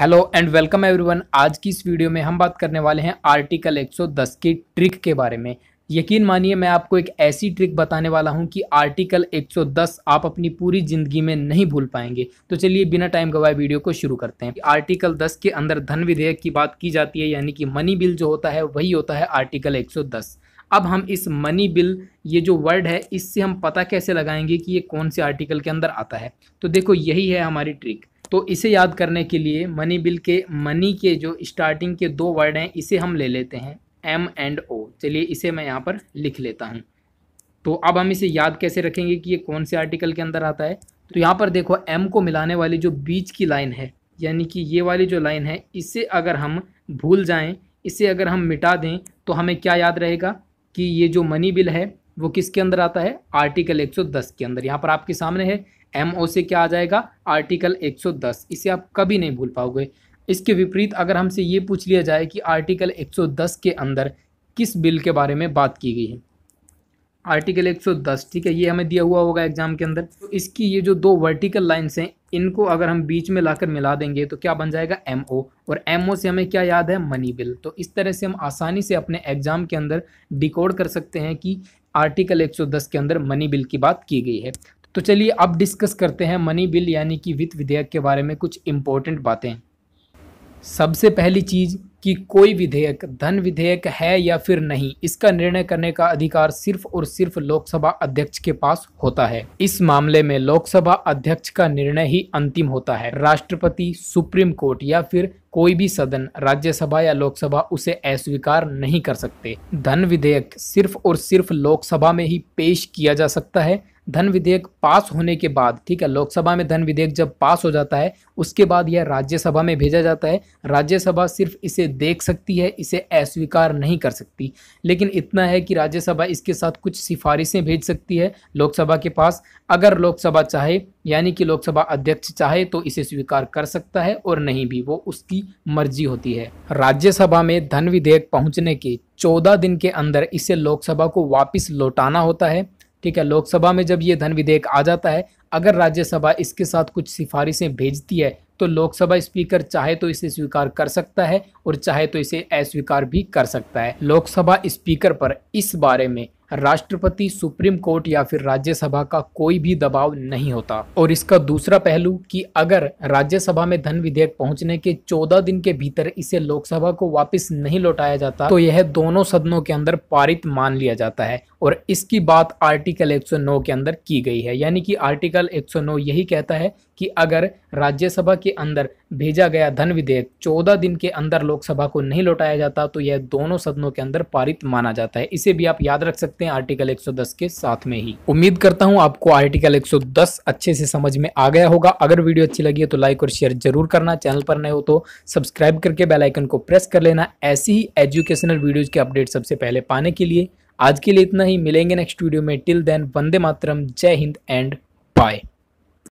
hello and welcome everyone आज की इस वीडियो में हम बात करने वाले हैं आर्टिकल 110 की ट्रिक के बारे में यकीन मानिए मैं आपको एक ऐसी ट्रिक बताने वाला हूं कि आर्टिकल 110 आप अपनी पूरी ज़िंदगी में नहीं भूल पाएंगे तो चलिए बिना टाइम गवाए वीडियो को शुरू करते हैं आर्टिकल 10 के अंदर धन विधेयक की बात की जाती है यानी कि मनी बिल जो होता है वही होता है आर्टिकल एक अब हम इस मनी बिल ये जो वर्ड है इससे हम पता कैसे लगाएंगे कि ये कौन से आर्टिकल के अंदर आता है तो देखो यही है हमारी ट्रिक तो इसे याद करने के लिए मनी बिल के मनी के जो स्टार्टिंग के दो वर्ड हैं इसे हम ले लेते हैं एम एंड ओ चलिए इसे मैं यहाँ पर लिख लेता हूँ तो अब हम इसे याद कैसे रखेंगे कि ये कौन से आर्टिकल के अंदर आता है तो यहाँ पर देखो एम को मिलाने वाली जो बीच की लाइन है यानी कि ये वाली जो लाइन है इसे अगर हम भूल जाएँ इसे अगर हम मिटा दें तो हमें क्या याद रहेगा कि ये जो मनी बिल है वो किसके अंदर आता है आर्टिकल 110 के अंदर यहाँ पर आपके सामने है एम ओ से क्या आ जाएगा आर्टिकल 110 इसे आप कभी नहीं भूल पाओगे इसके विपरीत अगर हमसे ये पूछ लिया जाए कि आर्टिकल 110 के अंदर किस बिल के बारे में बात की गई है आर्टिकल 110 ठीक है ये हमें दिया हुआ होगा एग्जाम के अंदर तो इसकी ये जो दो वर्टिकल लाइन्स हैं इनको अगर हम बीच में लाकर मिला देंगे तो क्या बन जाएगा एम ओ और एम ओ से हमें क्या याद है मनी बिल तो इस तरह से हम आसानी से अपने एग्जाम के अंदर डिकोड कर सकते हैं कि आर्टिकल 110 के अंदर मनी बिल की बात की गई है तो चलिए अब डिस्कस करते हैं मनी बिल यानी कि वित्त विधेयक के बारे में कुछ इम्पोर्टेंट बातें सबसे पहली चीज़ कि कोई विधेयक धन विधेयक है या फिर नहीं इसका निर्णय करने का अधिकार सिर्फ और सिर्फ लोकसभा अध्यक्ष के पास होता है इस मामले में लोकसभा अध्यक्ष का निर्णय ही अंतिम होता है राष्ट्रपति सुप्रीम कोर्ट या फिर कोई भी सदन राज्यसभा या लोकसभा उसे अस्वीकार नहीं कर सकते धन विधेयक सिर्फ और सिर्फ लोकसभा में ही पेश किया जा सकता है धन विधेयक पास होने के बाद ठीक है लोकसभा में धन विधेयक जब पास हो जाता है उसके बाद यह राज्यसभा में भेजा जाता है राज्यसभा सिर्फ इसे देख सकती है इसे अस्वीकार नहीं कर सकती लेकिन इतना है कि राज्यसभा इसके साथ कुछ सिफारिशें भेज सकती है लोकसभा के पास अगर लोकसभा चाहे यानी कि लोकसभा अध्यक्ष चाहे तो इसे स्वीकार कर सकता है और नहीं भी वो उसकी मर्जी होती है राज्यसभा में धन विधेयक पहुँचने के चौदह दिन के अंदर इसे लोकसभा को वापस लौटाना होता है ठीक है लोकसभा में जब ये धन विधेयक आ जाता है अगर राज्यसभा इसके साथ कुछ सिफारिशें भेजती है तो लोकसभा स्पीकर चाहे तो इसे स्वीकार कर सकता है और चाहे तो इसे अस्वीकार भी कर सकता है लोकसभा स्पीकर पर इस बारे में राष्ट्रपति सुप्रीम कोर्ट या फिर राज्यसभा का कोई भी दबाव नहीं होता और इसका दूसरा पहलू कि अगर राज्यसभा में धन विधेयक पहुंचने के 14 दिन के भीतर इसे लोकसभा को वापस नहीं लौटाया जाता तो यह दोनों सदनों के अंदर पारित मान लिया जाता है और इसकी बात आर्टिकल 109 के अंदर की गई है यानी कि आर्टिकल 109 यही कहता है कि अगर राज्यसभा के अंदर भेजा गया धन विधेयक चौदह दिन के अंदर लोकसभा को नहीं लौटाया जाता तो यह दोनों सदनों के अंदर पारित माना जाता है इसे भी आप याद रख सकते हैं आर्टिकल 110 के साथ में ही उम्मीद करता हूं आपको आर्टिकल 110 अच्छे से समझ में आ गया होगा अगर वीडियो अच्छी लगी है तो लाइक और शेयर जरूर करना चैनल पर नए हो तो सब्सक्राइब करके बेलाइकन को प्रेस कर लेना ऐसी ही एजुकेशनल वीडियो के अपडेट सबसे पहले पाने के लिए आज के लिए इतना ही मिलेंगे नेक्स्ट वीडियो में टिल देन वंदे मातरम जय हिंद एंड बाय